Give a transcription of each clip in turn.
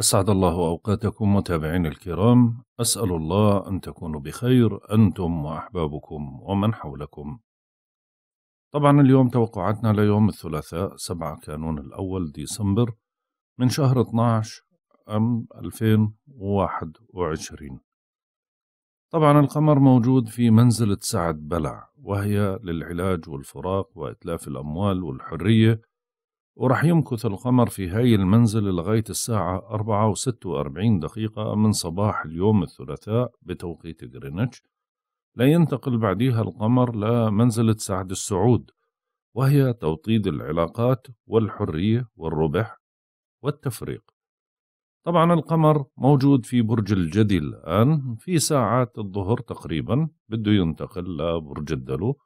أسعد الله أوقاتكم متابعين الكرام أسأل الله أن تكونوا بخير أنتم وأحبابكم ومن حولكم طبعا اليوم توقعاتنا ليوم الثلاثاء 7 كانون الأول ديسمبر من شهر 12 أم 2021 طبعا القمر موجود في منزلة سعد بلع وهي للعلاج والفراق وإتلاف الأموال والحرية ورح يمكث القمر في هاي المنزل لغاية الساعة 4 و46 دقيقة من صباح اليوم الثلاثاء بتوقيت غرينتش لا ينتقل بعدها القمر لمنزلة سعد السعود وهي توطيد العلاقات والحرية والربح والتفريق طبعا القمر موجود في برج الجدي الآن في ساعات الظهر تقريبا بده ينتقل لبرج الدلو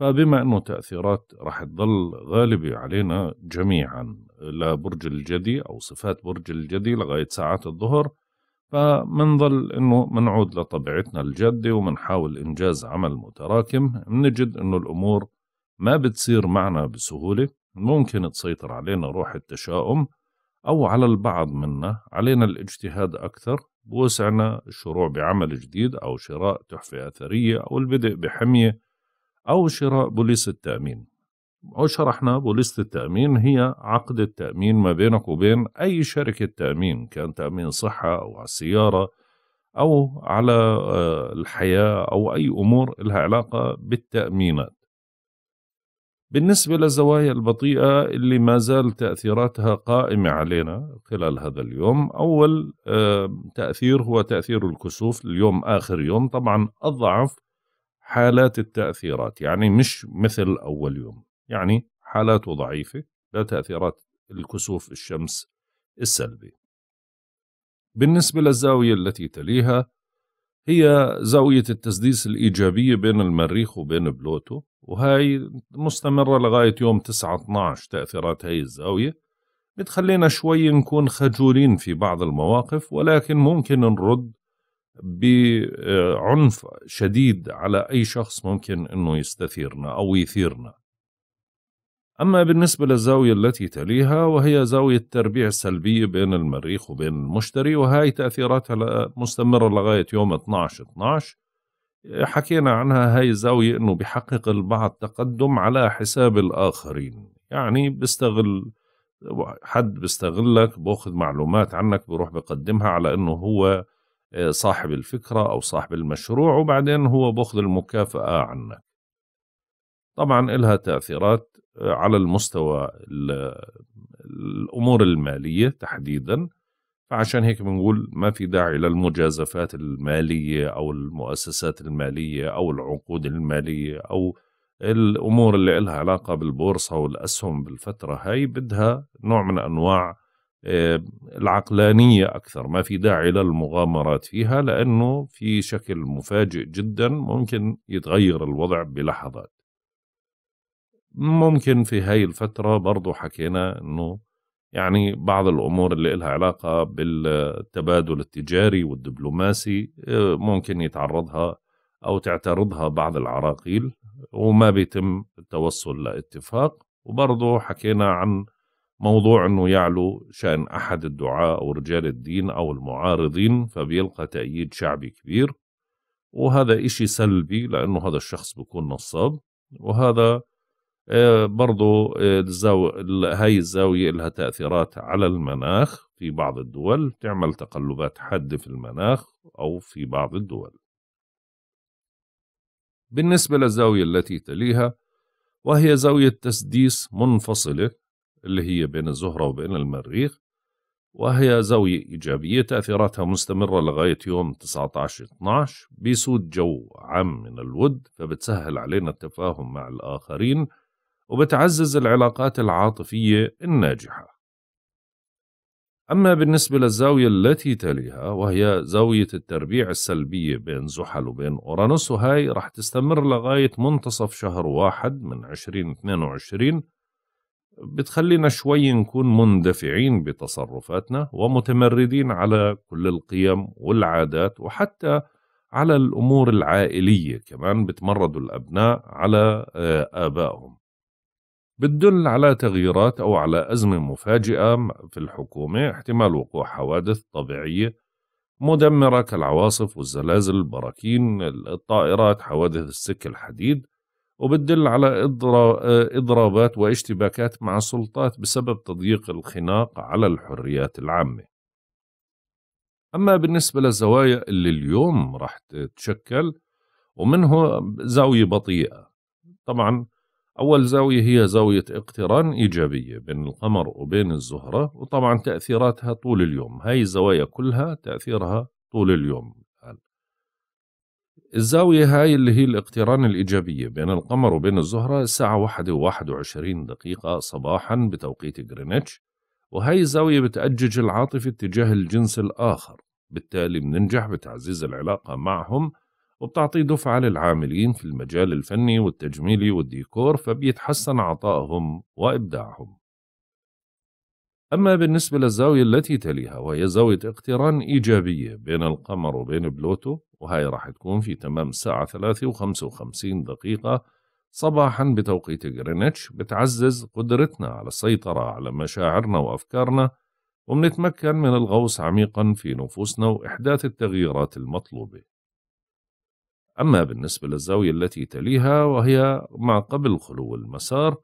فبما أنه تأثيرات راح تظل غالبة علينا جميعا لبرج الجدي أو صفات برج الجدي لغاية ساعات الظهر فمنظل أنه منعود لطبيعتنا الجادة ومنحاول إنجاز عمل متراكم منجد أنه الأمور ما بتصير معنا بسهولة ممكن تسيطر علينا روح التشاؤم أو على البعض منا علينا الاجتهاد أكثر بوسعنا الشروع بعمل جديد أو شراء تحفة أثرية أو البدء بحمية أو شراء بوليس التأمين وشرحنا بوليس التأمين هي عقد التأمين ما بينك وبين أي شركة تأمين كان تأمين صحة أو على السيارة أو على آه، الحياة أو أي أمور لها علاقة بالتأمينات بالنسبة للزوايا البطيئة اللي ما زال تأثيراتها قائمة علينا خلال هذا اليوم أول آه، تأثير هو تأثير الكسوف اليوم آخر يوم طبعا أضعف حالات التأثيرات يعني مش مثل أول يوم يعني حالاته ضعيفة تأثيرات الكسوف الشمس السلبي بالنسبة للزاوية التي تليها هي زاوية التسديس الإيجابية بين المريخ وبين بلوتو وهي مستمرة لغاية يوم 9-12 تأثيرات هاي الزاوية بتخلينا شوي نكون خجولين في بعض المواقف ولكن ممكن نرد بعنف شديد على أي شخص ممكن أنه يستثيرنا أو يثيرنا أما بالنسبة للزاوية التي تليها وهي زاوية التربيع السلبية بين المريخ وبين المشتري وهي تأثيراتها مستمرة لغاية يوم 12 12 حكينا عنها هاي الزاوية أنه بحقق البعض تقدم على حساب الآخرين يعني بيستغل حد بيستغلك باخذ معلومات عنك بروح بقدمها على أنه هو صاحب الفكرة أو صاحب المشروع وبعدين هو بأخذ المكافأة عنك طبعا إلها تأثيرات آه، على المستوى الأمور المالية تحديدا فعشان هيك بنقول ما في داعي للمجازفات المالية أو المؤسسات المالية أو العقود المالية أو الأمور اللي إلها علاقة بالبورصة والأسهم بالفترة هاي بدها نوع من أنواع آه، العقلانية أكثر ما في داعي للمغامرات فيها لأنه في شكل مفاجئ جدا ممكن يتغير الوضع بلحظات ممكن في هاي الفترة برضو حكينا أنه يعني بعض الأمور اللي لها علاقة بالتبادل التجاري والدبلوماسي آه، ممكن يتعرضها أو تعترضها بعض العراقيل وما بيتم التوصل لاتفاق وبرضو حكينا عن موضوع انه يعلو شان احد الدعاة او رجال الدين او المعارضين فبيلقى تأييد شعبي كبير وهذا إشي سلبي لأنه هذا الشخص بيكون نصاب وهذا آه، برضو آه، هاي الزاوية لها تأثيرات على المناخ في بعض الدول تعمل تقلبات حادة في المناخ أو في بعض الدول بالنسبة للزاوية التي تليها وهي زاوية تسديس منفصلة اللي هي بين الزهرة وبين المريخ وهي زاوية إيجابية تأثيراتها مستمرة لغاية يوم 19-12 بيسود جو عام من الود فبتسهل علينا التفاهم مع الآخرين وبتعزز العلاقات العاطفية الناجحة أما بالنسبة للزاوية التي تليها وهي زاوية التربيع السلبية بين زحل وبين أورانوس وهي رح تستمر لغاية منتصف شهر واحد من 2022 بتخلينا شوي نكون مندفعين بتصرفاتنا ومتمردين على كل القيم والعادات وحتى على الأمور العائلية كمان بتمردوا الأبناء على آه، آبائهم بتدل على تغييرات أو على أزمة مفاجئة في الحكومة احتمال وقوع حوادث طبيعية مدمرة كالعواصف والزلازل البراكين الطائرات حوادث السك الحديد وبتدل على إضرابات واشتباكات مع السلطات بسبب تضييق الخناق على الحريات العامة أما بالنسبة للزوايا اللي اليوم راح تتشكل ومنه زاوية بطيئة طبعا أول زاوية هي زاوية اقتران إيجابية بين القمر وبين الزهرة وطبعا تأثيراتها طول اليوم هاي الزوايا كلها تأثيرها طول اليوم الزاوية هاي اللي هي الاقتران الإيجابية بين القمر وبين الزهرة الساعة واحدة وواحد وعشرين دقيقة صباحا بتوقيت غرينتش وهاي الزاوية بتأجج العاطفة اتجاه الجنس الآخر بالتالي بننجح بتعزيز العلاقة معهم وبتعطي دفعة للعاملين في المجال الفني والتجميلي والديكور فبيتحسن عطائهم وإبداعهم أما بالنسبة للزاوية التي تليها وهي زاوية اقتران إيجابية بين القمر وبين بلوتو وهاي راح تكون في تمام الساعة ثلاثة وخمسة وخمسين دقيقة صباحا بتوقيت غرينتش بتعزز قدرتنا على السيطرة على مشاعرنا وأفكارنا وبنتمكن من الغوص عميقا في نفوسنا وإحداث التغييرات المطلوبة أما بالنسبة للزاوية التي تليها وهي ما قبل خلو المسار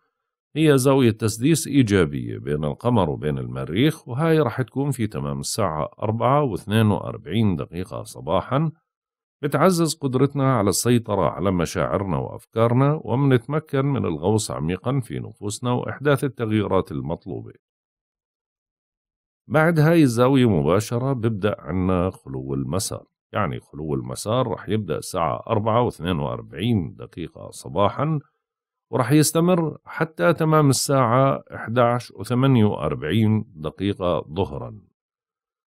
هي زاوية تسديس إيجابية بين القمر وبين المريخ وهاي رح تكون في تمام الساعة أربعة واثنين وأربعين دقيقة صباحا بتعزز قدرتنا على السيطرة على مشاعرنا وأفكارنا وبنتمكن من الغوص عميقا في نفوسنا وإحداث التغييرات المطلوبة بعد هاي الزاوية مباشرة ببدأ عنا خلو المسار يعني خلو المسار رح يبدأ الساعة 4 و 42 دقيقة صباحا ورح يستمر حتى تمام الساعة 11 و 48 دقيقة ظهرا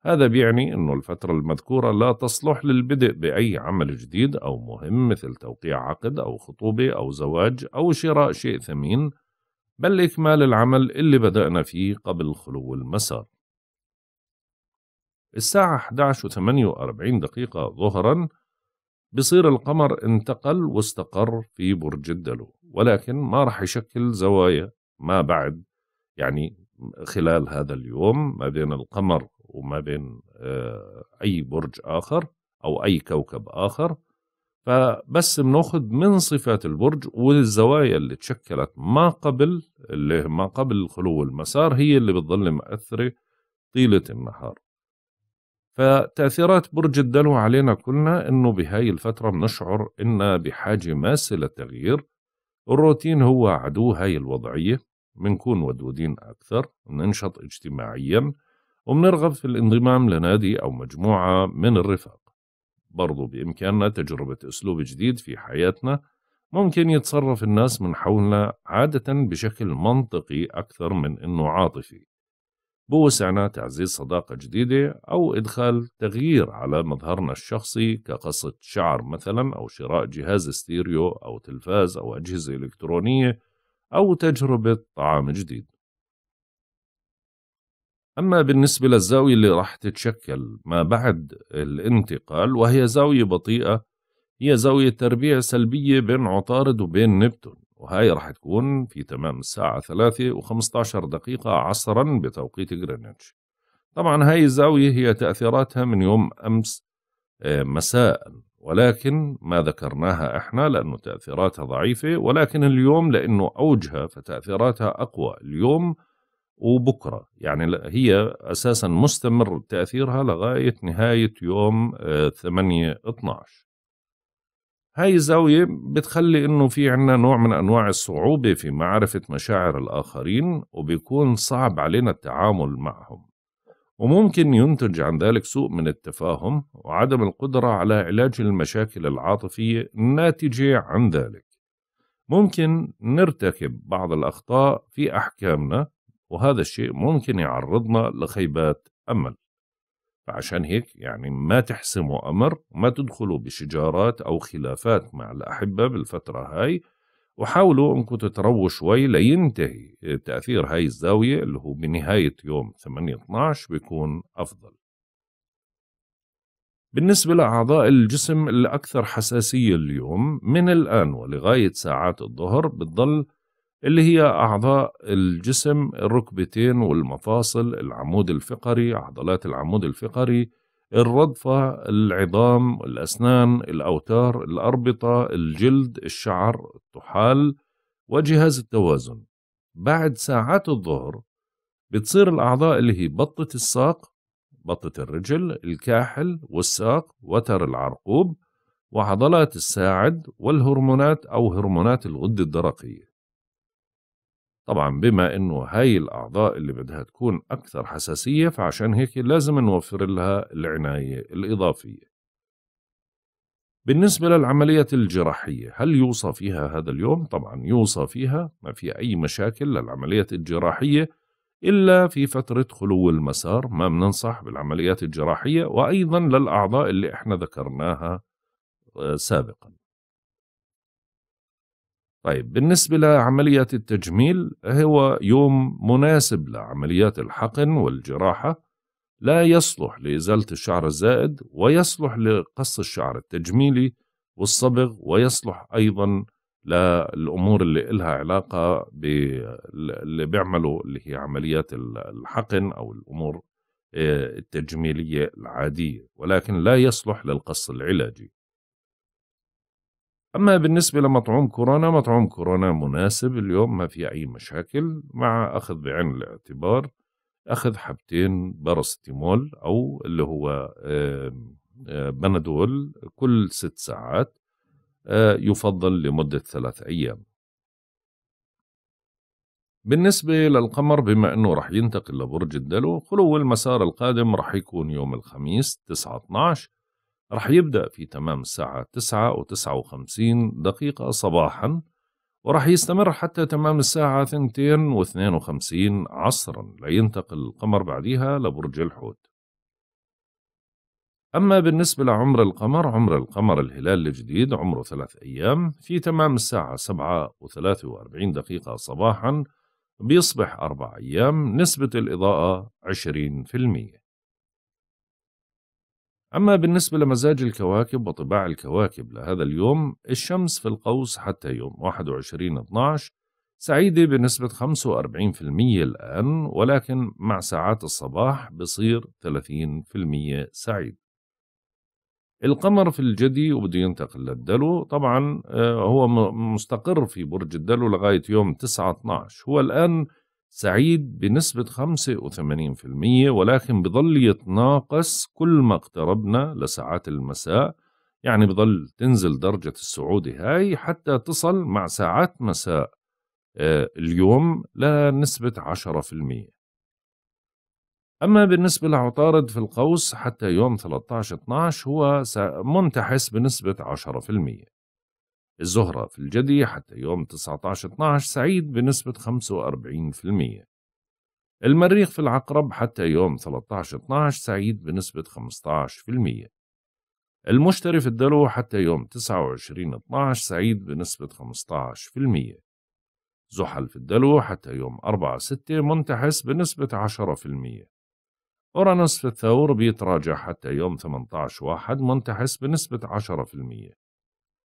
هذا بيعني أن الفترة المذكورة لا تصلح للبدء بأي عمل جديد أو مهم مثل توقيع عقد أو خطوبة أو زواج أو شراء شيء ثمين بل إكمال العمل اللي بدأنا فيه قبل خلو المسار الساعة 11:48 دقيقة ظهرا بصير القمر انتقل واستقر في برج الدلو ولكن ما رح يشكل زوايا ما بعد يعني خلال هذا اليوم ما بين القمر وما بين آه، أي برج آخر أو أي كوكب آخر فبس بناخذ من صفات البرج والزوايا اللي تشكلت ما قبل اللي ما قبل خلو المسار هي اللي بتظل مأثرة طيلة النهار فتأثيرات برج الدلو علينا كلنا إنه بهاي الفترة بنشعر إن بحاجة ماسة للتغيير الروتين هو عدو هاي الوضعية بنكون ودودين أكثر بننشط اجتماعيا وبنرغب في الانضمام لنادي أو مجموعة من الرفاق برضو بإمكاننا تجربة أسلوب جديد في حياتنا ممكن يتصرف الناس من حولنا عادة بشكل منطقي أكثر من أنه عاطفي بوسعنا تعزيز صداقة جديدة أو إدخال تغيير على مظهرنا الشخصي كقصة شعر مثلا أو شراء جهاز ستيريو أو تلفاز أو أجهزة إلكترونية أو تجربة طعام جديد أما بالنسبة للزاوية اللي راح تتشكل ما بعد الانتقال وهي زاوية بطيئة هي زاوية تربيع سلبية بين عطارد وبين نبتون وهي راح تكون في تمام الساعة 3 و15 دقيقة عصرا بتوقيت غرينتش طبعا هاي الزاوية هي تأثيراتها من يوم أمس آه، مساء ولكن ما ذكرناها احنا لأنه تأثيراتها ضعيفة ولكن اليوم لأنه أوجها فتأثيراتها أقوى اليوم وبكره يعني هي اساسا مستمر تاثيرها لغايه نهايه يوم 8 آه، 12 هاي الزاوية بتخلي إنه في عنا نوع من أنواع الصعوبة في معرفة مشاعر الآخرين وبيكون صعب علينا التعامل معهم وممكن ينتج عن ذلك سوء من التفاهم وعدم القدرة على علاج المشاكل العاطفية الناتجة عن ذلك ممكن نرتكب بعض الأخطاء في أحكامنا وهذا الشيء ممكن يعرضنا لخيبات أمل فعشان هيك يعني ما تحسموا أمر وما تدخلوا بشجارات أو خلافات مع الأحبة بالفترة هاي وحاولوا انكم تتروا شوي لينتهي تأثير هاي الزاوية اللي هو بنهاية يوم 8-12 بيكون أفضل بالنسبة لأعضاء الجسم الأكثر حساسية اليوم من الآن ولغاية ساعات الظهر بتضل اللي هي أعضاء الجسم الركبتين والمفاصل العمود الفقري عضلات العمود الفقري الرضفة العظام الأسنان الأوتار الأربطة الجلد الشعر الطحال وجهاز التوازن بعد ساعات الظهر بتصير الأعضاء اللي هي بطة الساق بطة الرجل الكاحل والساق وتر العرقوب وعضلات الساعد والهرمونات أو هرمونات الغدة الدرقية طبعا بما انه هاي الاعضاء اللي بدها تكون اكثر حساسيه فعشان هيك لازم نوفر لها العنايه الاضافيه بالنسبة للعملية الجراحية هل يوصى فيها هذا اليوم؟ طبعا يوصى فيها ما في أي مشاكل للعملية الجراحية إلا في فترة خلو المسار ما بننصح بالعمليات الجراحية وأيضا للأعضاء اللي احنا ذكرناها آه، سابقا طيب بالنسبة لعملية التجميل هو يوم مناسب لعمليات الحقن والجراحة لا يصلح لإزالة الشعر الزائد ويصلح لقص الشعر التجميلي والصبغ ويصلح أيضا للأمور اللي إلها علاقة باللي بيعملوا اللي هي عمليات الحقن أو الأمور آه، التجميلية العادية ولكن لا يصلح للقص العلاجي أما بالنسبة لمطعوم كورونا مطعوم كورونا مناسب اليوم ما في أي مشاكل مع أخذ بعين الاعتبار أخذ حبتين باراستيمول أو اللي هو آه، بنادول كل ست ساعات آه، يفضل لمدة ثلاث أيام بالنسبة للقمر بما أنه رح ينتقل لبرج الدلو خلو المسار القادم رح يكون يوم الخميس 9 12 رح يبدأ في تمام الساعة تسعة و وخمسين دقيقة صباحا ورح يستمر حتى تمام الساعة ثنتين و وخمسين عصرا لينتقل القمر بعدها لبرج الحوت أما بالنسبة لعمر القمر عمر القمر الهلال الجديد عمره ثلاث أيام في تمام الساعة سبعة و وأربعين دقيقة صباحا بيصبح أربع أيام نسبة الإضاءة عشرين في المئة أما بالنسبة لمزاج الكواكب وطباع الكواكب لهذا اليوم الشمس في القوس حتى يوم 21 12 سعيدة بنسبة 45% الآن ولكن مع ساعات الصباح بصير 30% سعيد القمر في الجدي وبده ينتقل للدلو طبعا آه، هو مستقر في برج الدلو لغاية يوم 9 12 هو الآن سعيد بنسبة 85% ولكن بظل يتناقص كل ما اقتربنا لساعات المساء يعني بظل تنزل درجة السعودة هاي حتى تصل مع ساعات مساء آه، اليوم لنسبة 10% أما بالنسبة لعطارد في القوس حتى يوم 13-12 هو منتحس بنسبة 10% الزهرة في الجدي حتى يوم 19-12 سعيد بنسبة 45% المريخ في العقرب حتى يوم 13-12 سعيد بنسبة 15% المشتري في الدلو حتى يوم 29-12 سعيد بنسبة 15% زحل في الدلو حتى يوم 4-6 منتحس بنسبة 10% أورانوس في الثور بيتراجع حتى يوم 18-1 منتحس بنسبة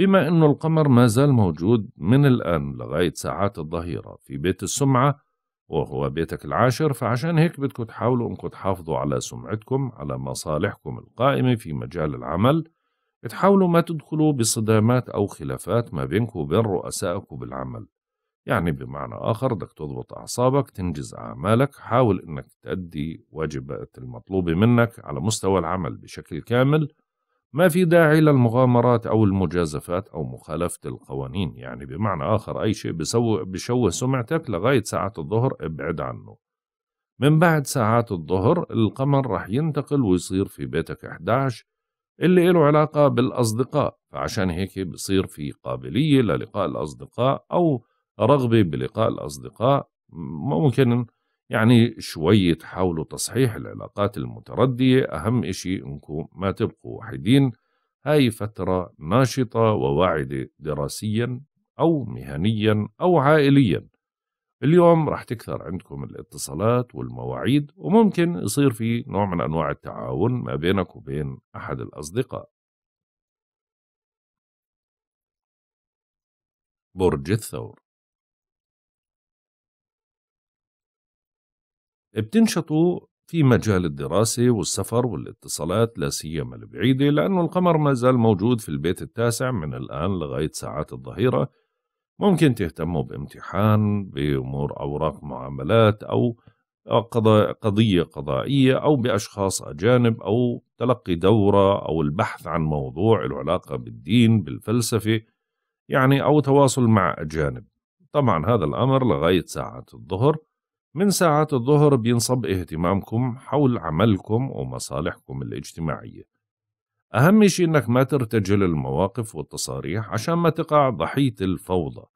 بما أن القمر ما زال موجود من الآن لغاية ساعات الظهيرة في بيت السمعة وهو بيتك العاشر فعشان هيك بدكم تحاولوا أنكم تحافظوا على سمعتكم على مصالحكم القائمة في مجال العمل تحاولوا ما تدخلوا بصدامات أو خلافات ما بينكم وبين رؤسائكم بالعمل يعني بمعنى آخر بدك تضبط أعصابك تنجز أعمالك حاول أنك تأدي واجبات المطلوبة منك على مستوى العمل بشكل كامل ما في داعي للمغامرات أو المجازفات أو مخالفة القوانين يعني بمعنى آخر أي شيء بشوه سمعتك لغاية ساعات الظهر ابعد عنه من بعد ساعات الظهر القمر رح ينتقل ويصير في بيتك 11 اللي له علاقة بالأصدقاء فعشان هيك بصير في قابلية للقاء الأصدقاء أو رغبة بلقاء الأصدقاء ممكن يعني شوية حاولوا تصحيح العلاقات المتردية أهم إشي إنكم ما تبقوا وحيدين هاي فترة ناشطة وواعدة دراسيا أو مهنيا أو عائليا اليوم رح تكثر عندكم الاتصالات والمواعيد وممكن يصير في نوع من أنواع التعاون ما بينك وبين أحد الأصدقاء برج الثور بتنشطوا في مجال الدراسة والسفر والاتصالات لا سيما البعيدة لأنه القمر ما زال موجود في البيت التاسع من الآن لغاية ساعات الظهيرة ممكن تهتموا بامتحان بأمور أوراق معاملات أو قضية قضائية أو بأشخاص أجانب أو تلقي دورة أو البحث عن موضوع له علاقة بالدين بالفلسفة يعني أو تواصل مع أجانب طبعا هذا الأمر لغاية ساعة الظهر من ساعات الظهر بينصب اهتمامكم حول عملكم ومصالحكم الاجتماعية أهم شيء إنك ما ترتجل المواقف والتصاريح عشان ما تقع ضحية الفوضى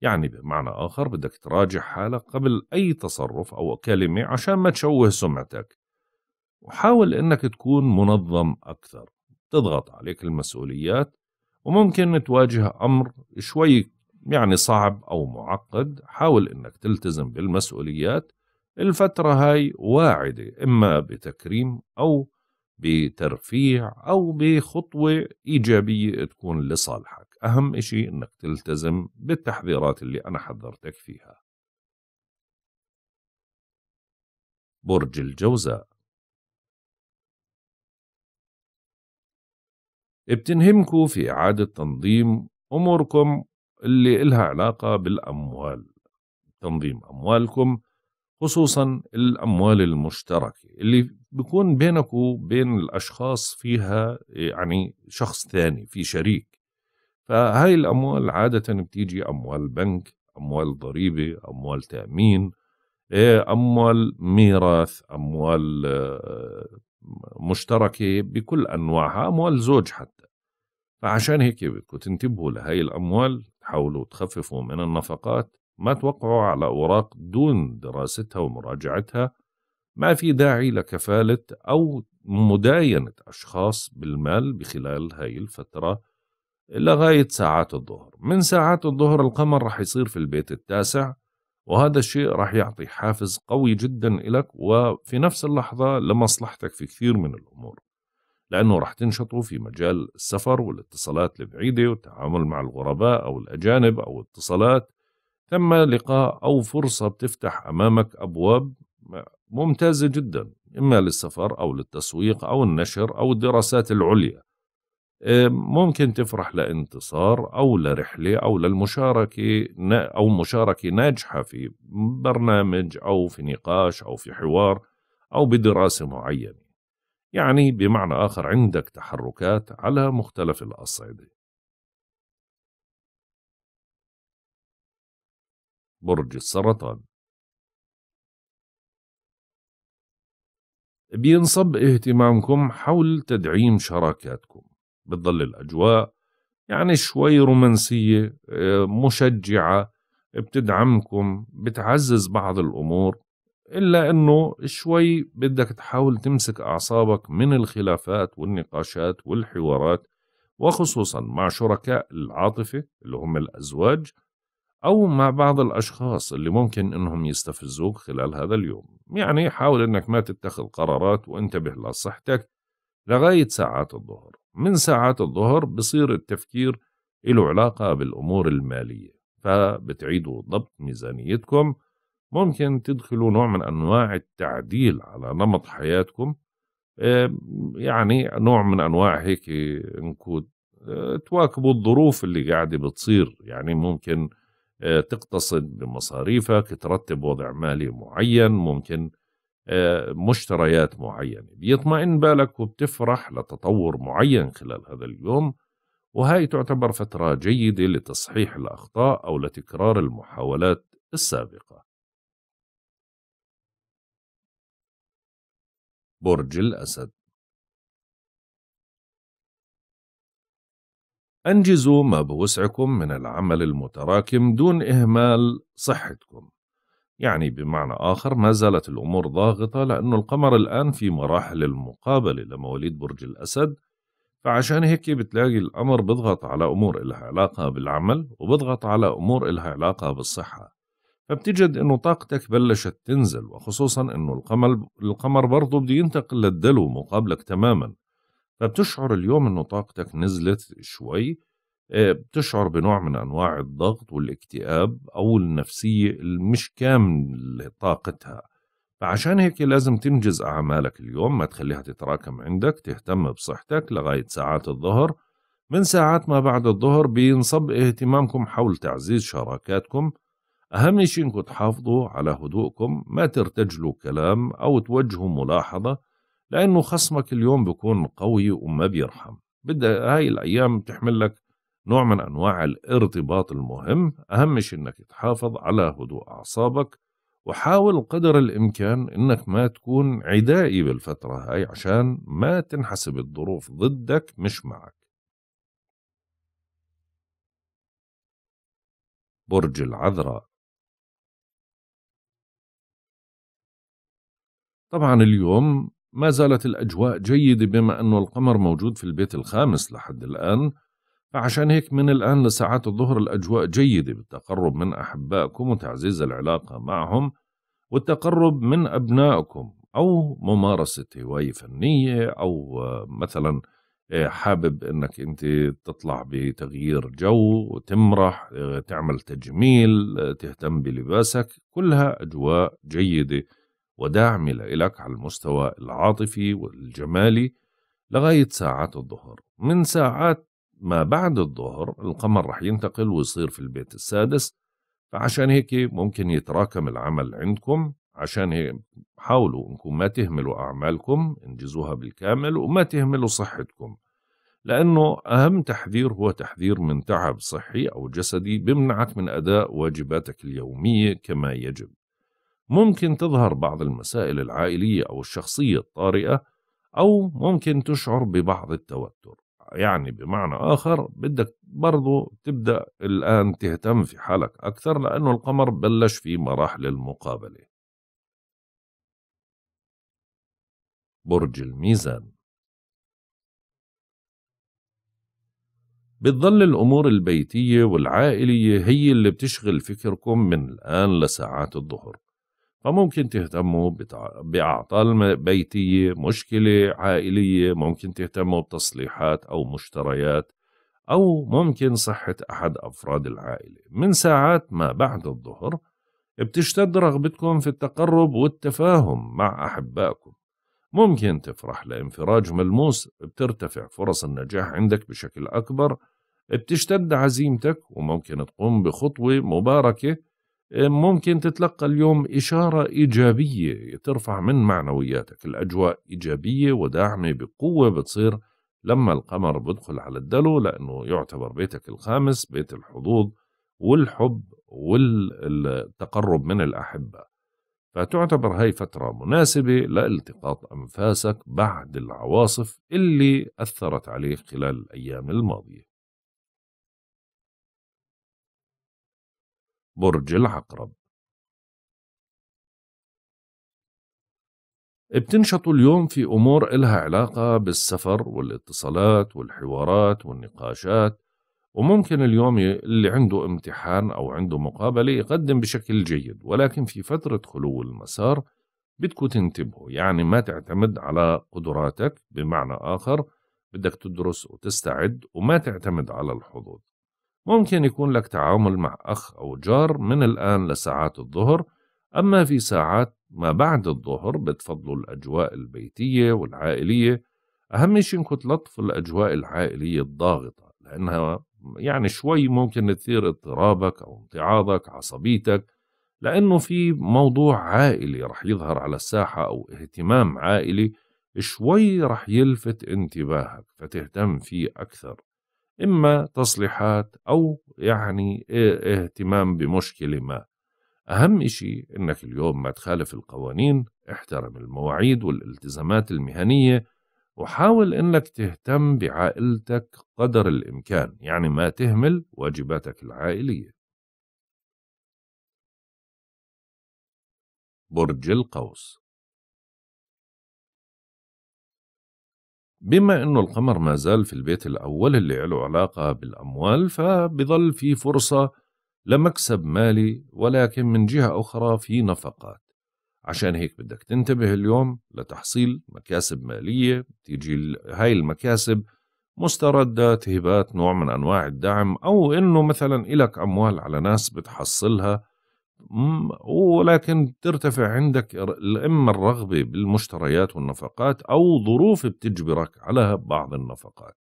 يعني بمعنى آخر بدك تراجع حالك قبل أي تصرف أو كلمة عشان ما تشوه سمعتك وحاول إنك تكون منظم أكثر تضغط عليك المسؤوليات وممكن تواجه أمر شوي يعني صعب أو معقد حاول إنك تلتزم بالمسؤوليات الفترة هاي واعدة إما بتكريم أو بترفيع أو بخطوة إيجابية تكون لصالحك أهم إشي إنك تلتزم بالتحذيرات اللي أنا حذرتك فيها برج الجوزاء بتنهمكوا في إعادة تنظيم أموركم اللي إلها علاقة بالأموال تنظيم أموالكم خصوصا الأموال المشتركة اللي بيكون بينك وبين الأشخاص فيها يعني شخص ثاني في شريك فهاي الأموال عادة بتيجي أموال بنك أموال ضريبة أموال تأمين إيه، أموال ميراث أموال آه، مشتركة بكل أنواعها أموال زوج حتى فعشان هيك بدكم تنتبهوا لهي الأموال تحاولوا تخففوا من النفقات ما توقعوا على أوراق دون دراستها ومراجعتها ما في داعي لكفالة أو مداينة أشخاص بالمال بخلال هاي الفترة لغاية ساعات الظهر من ساعات الظهر القمر رح يصير في البيت التاسع وهذا الشيء راح يعطي حافز قوي جدا لك وفي نفس اللحظة لمصلحتك في كثير من الأمور لأنه راح تنشطوا في مجال السفر والاتصالات البعيدة والتعامل مع الغرباء أو الأجانب أو اتصالات ثم لقاء أو فرصة بتفتح أمامك أبواب ممتازة جدا إما للسفر أو للتسويق أو النشر أو الدراسات العليا آه، ممكن تفرح لانتصار أو لرحلة أو للمشاركة أو مشاركة ناجحة في برنامج أو في نقاش أو في حوار أو بدراسة معينة يعني بمعنى آخر عندك تحركات على مختلف الأصعدة برج السرطان بينصب اهتمامكم حول تدعيم شراكاتكم بتضل الأجواء يعني شوي رومانسية آه، مشجعة بتدعمكم بتعزز بعض الأمور إلا أنه شوي بدك تحاول تمسك أعصابك من الخلافات والنقاشات والحوارات وخصوصا مع شركاء العاطفة اللي هم الأزواج أو مع بعض الأشخاص اللي ممكن أنهم يستفزوك خلال هذا اليوم يعني حاول أنك ما تتخذ قرارات وانتبه لصحتك لغاية ساعات الظهر من ساعات الظهر بصير التفكير له علاقة بالأمور المالية فبتعيدوا ضبط ميزانيتكم ممكن تدخلوا نوع من أنواع التعديل على نمط حياتكم آه، يعني نوع من أنواع هيك نكود آه، تواكبوا الظروف اللي قاعدة بتصير يعني ممكن آه، تقتصد بمصاريفك ترتب وضع مالي معين ممكن مشتريات معينة بيطمئن بالك وبتفرح لتطور معين خلال هذا اليوم وهي تعتبر فترة جيدة لتصحيح الأخطاء أو لتكرار المحاولات السابقة برج الأسد أنجزوا ما بوسعكم من العمل المتراكم دون إهمال صحتكم يعني بمعنى آخر ما زالت الأمور ضاغطة لأن القمر الآن في مراحل المقابلة لمواليد برج الأسد فعشان هيك بتلاقي الأمر بضغط على أمور إلها علاقة بالعمل وبضغط على أمور إلها علاقة بالصحة فبتجد انه طاقتك بلشت تنزل وخصوصا انه القمر القمر برضه بده ينتقل للدلو مقابلك تماما فبتشعر اليوم انه طاقتك نزلت شوي آه، بتشعر بنوع من انواع الضغط والاكتئاب او النفسيه المش كامل طاقتها فعشان هيك لازم تنجز اعمالك اليوم ما تخليها تتراكم عندك تهتم بصحتك لغايه ساعات الظهر من ساعات ما بعد الظهر بينصب اهتمامكم حول تعزيز شراكاتكم أهم شيء إنكم تحافظوا على هدوءكم ما ترتجلوا كلام أو توجهوا ملاحظة لأنه خصمك اليوم بيكون قوي وما بيرحم بدها هاي الأيام تحمل لك نوع من أنواع الارتباط المهم أهم شيء إنك تحافظ على هدوء أعصابك وحاول قدر الإمكان إنك ما تكون عدائي بالفترة هاي عشان ما تنحسب الظروف ضدك مش معك برج العذراء طبعا اليوم ما زالت الأجواء جيدة بما أنه القمر موجود في البيت الخامس لحد الآن فعشان هيك من الآن لساعات الظهر الأجواء جيدة بالتقرب من أحبائكم وتعزيز العلاقة معهم والتقرب من أبنائكم أو ممارسة هواية فنية أو مثلا إيه، حابب أنك أنت تطلع بتغيير جو تمرح إيه، تعمل تجميل إيه، تهتم بلباسك كلها أجواء جيدة ودعم لإلك على المستوى العاطفي والجمالي لغاية ساعات الظهر من ساعات ما بعد الظهر القمر رح ينتقل ويصير في البيت السادس فعشان هيك ممكن يتراكم العمل عندكم عشان هيك حاولوا انكم ما تهملوا اعمالكم انجزوها بالكامل وما تهملوا صحتكم لانه اهم تحذير هو تحذير من تعب صحي او جسدي بمنعك من اداء واجباتك اليوميه كما يجب ممكن تظهر بعض المسائل العائلية أو الشخصية الطارئة أو ممكن تشعر ببعض التوتر يعني بمعنى آخر بدك برضو تبدأ الآن تهتم في حالك أكثر لأنه القمر بلش في مراحل المقابلة برج الميزان بتظل الأمور البيتية والعائلية هي اللي بتشغل فكركم من الآن لساعات الظهر فممكن تهتموا بأعطال بيتية مشكلة عائلية ممكن تهتموا بتصليحات أو مشتريات أو ممكن صحة أحد أفراد العائلة من ساعات ما بعد الظهر بتشتد رغبتكم في التقرب والتفاهم مع أحبائكم ممكن تفرح لانفراج ملموس بترتفع فرص النجاح عندك بشكل أكبر بتشتد عزيمتك وممكن تقوم بخطوة مباركة ممكن تتلقى اليوم إشارة إيجابية ترفع من معنوياتك الأجواء إيجابية وداعمة بقوة بتصير لما القمر بدخل على الدلو لأنه يعتبر بيتك الخامس بيت الحظوظ والحب والتقرب من الأحبة فتعتبر هاي فترة مناسبة لالتقاط أنفاسك بعد العواصف اللي أثرت عليك خلال الأيام الماضية برج العقرب بتنشطوا اليوم في أمور إلها علاقة بالسفر والاتصالات والحوارات والنقاشات وممكن اليوم اللي عنده امتحان أو عنده مقابلة يقدم بشكل جيد ولكن في فترة خلو المسار بدكوا تنتبهوا يعني ما تعتمد على قدراتك بمعنى آخر بدك تدرس وتستعد وما تعتمد على الحظوظ ممكن يكون لك تعامل مع أخ أو جار من الآن لساعات الظهر أما في ساعات ما بعد الظهر بتفضلوا الأجواء البيتية والعائلية أهم شيء إنكم تلطفوا الأجواء العائلية الضاغطة لأنها يعني شوي ممكن تثير اضطرابك أو امتعاضك عصبيتك لأنه في موضوع عائلي رح يظهر على الساحة أو اهتمام عائلي شوي رح يلفت انتباهك فتهتم فيه أكثر إما تصليحات أو يعني اهتمام بمشكلة ما أهم إشي إنك اليوم ما تخالف القوانين احترم المواعيد والالتزامات المهنية وحاول إنك تهتم بعائلتك قدر الإمكان يعني ما تهمل واجباتك العائلية برج القوس بما أنه القمر ما زال في البيت الأول اللي له علاقة بالأموال فبظل في فرصة لمكسب مالي ولكن من جهة أخرى في نفقات عشان هيك بدك تنتبه اليوم لتحصيل مكاسب مالية تيجي هاي المكاسب مستردات هبات نوع من أنواع الدعم أو أنه مثلا إلك أموال على ناس بتحصلها ولكن ترتفع عندك إما الرغبة بالمشتريات والنفقات أو ظروف بتجبرك على بعض النفقات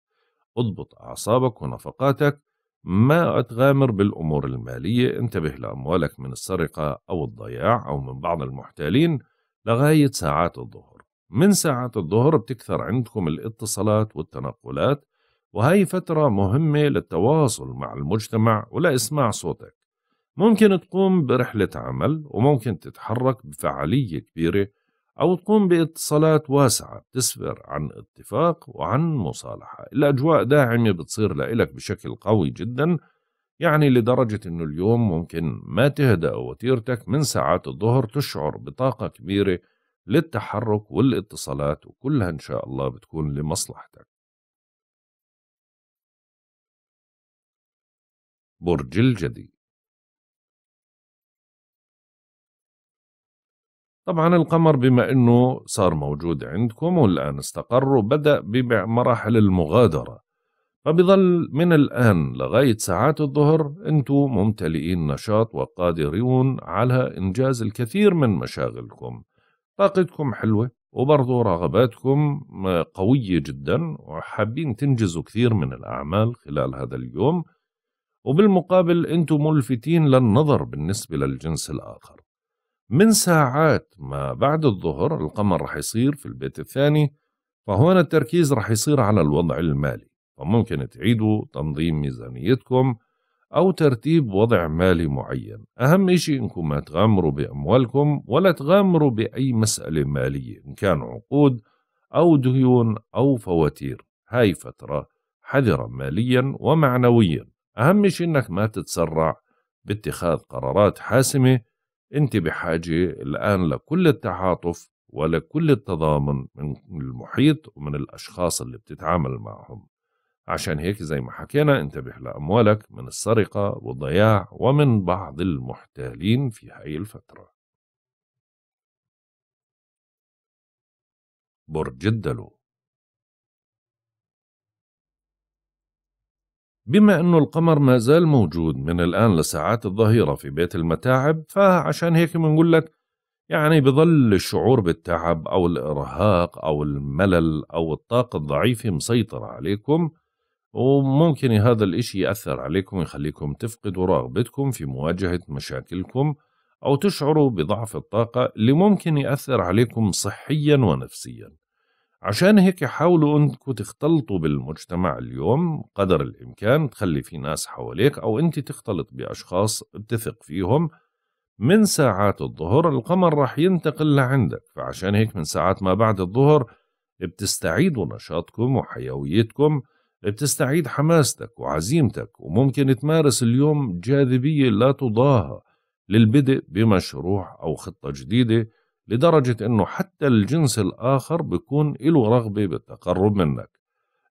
اضبط أعصابك ونفقاتك ما تغامر بالأمور المالية انتبه لأموالك من السرقة أو الضياع أو من بعض المحتالين لغاية ساعات الظهر من ساعات الظهر بتكثر عندكم الاتصالات والتنقلات وهي فترة مهمة للتواصل مع المجتمع ولإسماع صوتك ممكن تقوم برحلة عمل وممكن تتحرك بفعالية كبيرة أو تقوم باتصالات واسعة تسفر عن اتفاق وعن مصالحة الأجواء داعمة بتصير لإلك بشكل قوي جدا يعني لدرجة أنه اليوم ممكن ما تهدأ وتيرتك من ساعات الظهر تشعر بطاقة كبيرة للتحرك والاتصالات وكلها إن شاء الله بتكون لمصلحتك برج الجدي طبعا القمر بما أنه صار موجود عندكم والآن استقر وبدأ بمراحل المغادرة فبظل من الآن لغاية ساعات الظهر أنتم ممتلئين نشاط وقادرون على إنجاز الكثير من مشاغلكم طاقتكم حلوة وبرضو رغباتكم قوية جدا وحابين تنجزوا كثير من الأعمال خلال هذا اليوم وبالمقابل أنتم ملفتين للنظر بالنسبة للجنس الآخر من ساعات ما بعد الظهر القمر رح يصير في البيت الثاني فهون التركيز رح يصير على الوضع المالي فممكن تعيدوا تنظيم ميزانيتكم أو ترتيب وضع مالي معين أهم شيء إنكم ما تغامروا بأموالكم ولا تغامروا بأي مسألة مالية إن كان عقود أو ديون أو فواتير هاي فترة حذرة ماليا ومعنويا أهم شيء إنك ما تتسرع باتخاذ قرارات حاسمة أنت بحاجة الآن لكل التعاطف ولكل التضامن من المحيط ومن الأشخاص اللي بتتعامل معهم عشان هيك زي ما حكينا انتبه لأموالك من السرقة والضياع ومن بعض المحتالين في هاي الفترة برج الدلو بما أنه القمر ما زال موجود من الآن لساعات الظهيرة في بيت المتاعب فعشان هيك بنقول لك يعني بظل الشعور بالتعب أو الإرهاق أو الملل أو الطاقة الضعيفة مسيطرة عليكم وممكن هذا الإشي يأثر عليكم ويخليكم تفقدوا رغبتكم في مواجهة مشاكلكم أو تشعروا بضعف الطاقة اللي ممكن يأثر عليكم صحيا ونفسيا عشان هيك حاولوا انكم تختلطوا بالمجتمع اليوم قدر الامكان تخلي في ناس حواليك او انت تختلط باشخاص بتثق فيهم من ساعات الظهر القمر راح ينتقل لعندك فعشان هيك من ساعات ما بعد الظهر بتستعيدوا نشاطكم وحيويتكم بتستعيد حماستك وعزيمتك وممكن تمارس اليوم جاذبية لا تضاهى للبدء بمشروع أو خطة جديدة لدرجة انه حتى الجنس الاخر بيكون له رغبة بالتقرب منك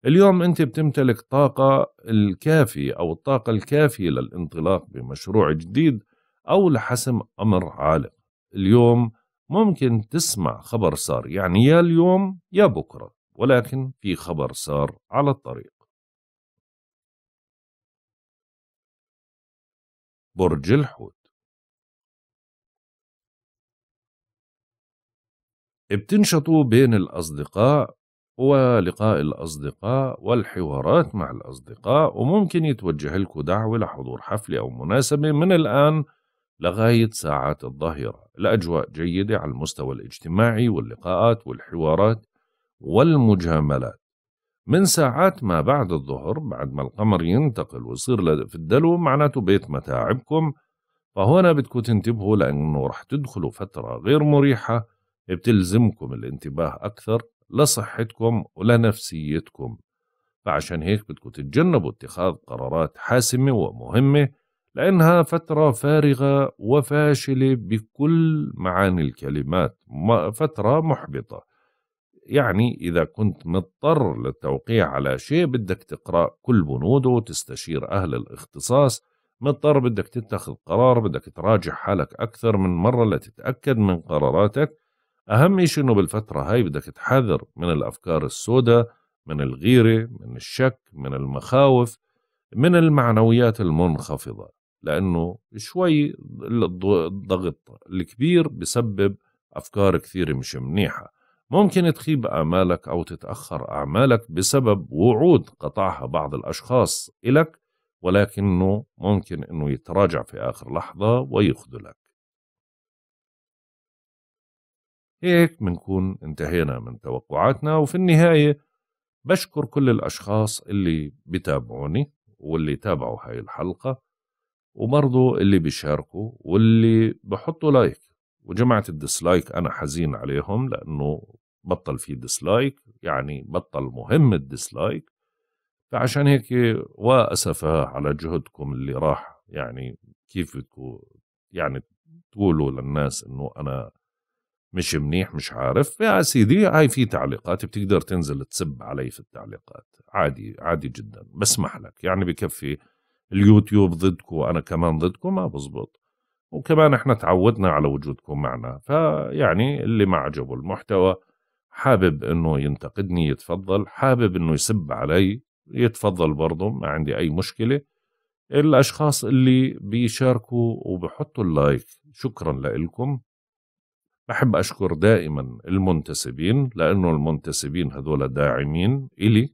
اليوم انت بتمتلك طاقة الكافية او الطاقة الكافية للانطلاق بمشروع جديد او لحسم امر عالق اليوم ممكن تسمع خبر صار يعني يا اليوم يا بكرة ولكن في خبر صار على الطريق برج الحوت بتنشطوا بين الأصدقاء ولقاء الأصدقاء والحوارات مع الأصدقاء وممكن يتوجه لكم دعوة لحضور حفلة أو مناسبة من الآن لغاية ساعات الظهيرة الأجواء جيدة على المستوى الاجتماعي واللقاءات والحوارات والمجاملات من ساعات ما بعد الظهر بعد ما القمر ينتقل ويصير في الدلو معناته بيت متاعبكم فهنا بدكم تنتبهوا لأنه رح تدخلوا فترة غير مريحة بتلزمكم الانتباه أكثر لصحتكم ولنفسيتكم فعشان هيك بدكم تتجنبوا اتخاذ قرارات حاسمة ومهمة لأنها فترة فارغة وفاشلة بكل معاني الكلمات فترة محبطة يعني إذا كنت مضطر للتوقيع على شيء بدك تقرأ كل بنوده وتستشير أهل الاختصاص مضطر بدك تتخذ قرار بدك تراجع حالك أكثر من مرة لتتأكد من قراراتك أهم شيء أنه بالفترة هاي بدك تحذر من الأفكار السوداء من الغيرة من الشك من المخاوف من المعنويات المنخفضة لأنه شوي الضغط الكبير بسبب أفكار كثيرة مش منيحة ممكن تخيب آمالك أو تتأخر أعمالك بسبب وعود قطعها بعض الأشخاص إلك ولكنه ممكن أنه يتراجع في آخر لحظة ويخذلك هيك بنكون انتهينا من توقعاتنا وفي النهاية بشكر كل الأشخاص اللي بتابعوني واللي تابعوا هاي الحلقة وبرضو اللي بيشاركوا واللي بحطوا لايك وجماعة الديسلايك أنا حزين عليهم لأنه بطل في ديسلايك يعني بطل مهم الديسلايك فعشان هيك وأسفة على جهدكم اللي راح يعني كيف يعني تقولوا للناس انه انا مش منيح مش عارف يا سيدي هاي في تعليقات بتقدر تنزل تسب علي في التعليقات عادي عادي جدا بسمح لك يعني بكفي اليوتيوب ضدكم وانا كمان ضدكم ما بزبط وكمان احنا تعودنا على وجودكم معنا فيعني اللي ما عجبه المحتوى حابب انه ينتقدني يتفضل حابب انه يسب علي يتفضل برضه ما عندي اي مشكله الاشخاص اللي بيشاركوا وبحطوا اللايك شكرا لكم بحب أشكر دائما المنتسبين لأنه المنتسبين هذول داعمين إلي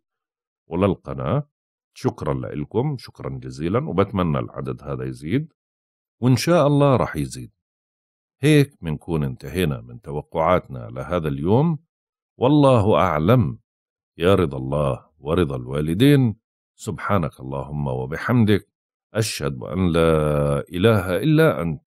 وللقناة شكرا لكم شكرا جزيلا وبتمنى العدد هذا يزيد وإن شاء الله رح يزيد هيك منكون انتهينا من توقعاتنا لهذا اليوم والله أعلم يا رضا الله ورضا الوالدين سبحانك اللهم وبحمدك أشهد أن لا إله إلا أنت